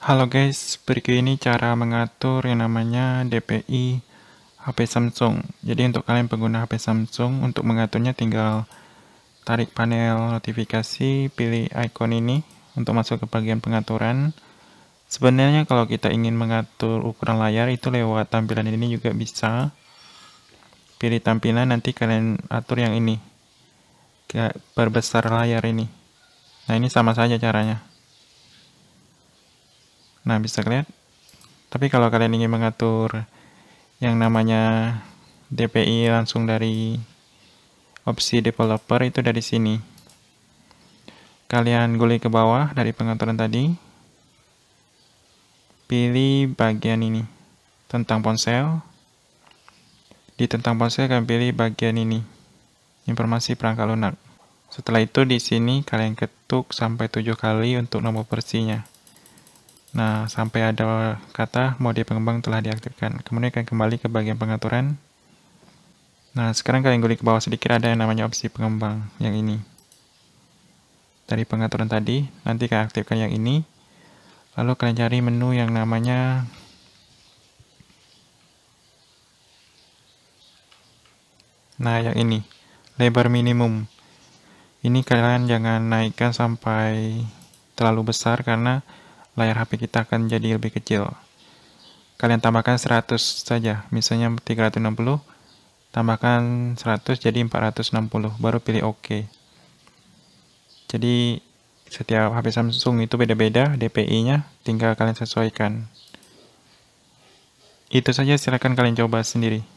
Halo guys, berikut ini cara mengatur yang namanya DPI HP Samsung. Jadi untuk kalian pengguna HP Samsung, untuk mengaturnya tinggal tarik panel notifikasi, pilih icon ini untuk masuk ke bagian pengaturan. Sebenarnya kalau kita ingin mengatur ukuran layar itu lewat tampilan ini juga bisa. Pilih tampilan, nanti kalian atur yang ini. berbesar layar ini. Nah ini sama saja caranya. Nah, bisa kalian. Tapi kalau kalian ingin mengatur yang namanya DPI langsung dari opsi developer itu dari sini. Kalian gulir ke bawah dari pengaturan tadi. Pilih bagian ini, tentang ponsel. Di tentang ponsel kalian pilih bagian ini, informasi perangkat lunak. Setelah itu di sini kalian ketuk sampai 7 kali untuk nomor versinya. Nah, sampai ada kata mode pengembang telah diaktifkan. Kemudian kalian kembali ke bagian pengaturan. Nah, sekarang kalian klik ke bawah sedikit ada yang namanya opsi pengembang, yang ini. Dari pengaturan tadi, nanti kalian aktifkan yang ini. Lalu kalian cari menu yang namanya Nah, yang ini, lebar minimum. Ini kalian jangan naikkan sampai terlalu besar karena layar HP kita akan jadi lebih kecil. Kalian tambahkan 100 saja, misalnya 360, tambahkan 100 jadi 460, baru pilih OK. Jadi setiap HP Samsung itu beda-beda DPI-nya, tinggal kalian sesuaikan. Itu saja silahkan kalian coba sendiri.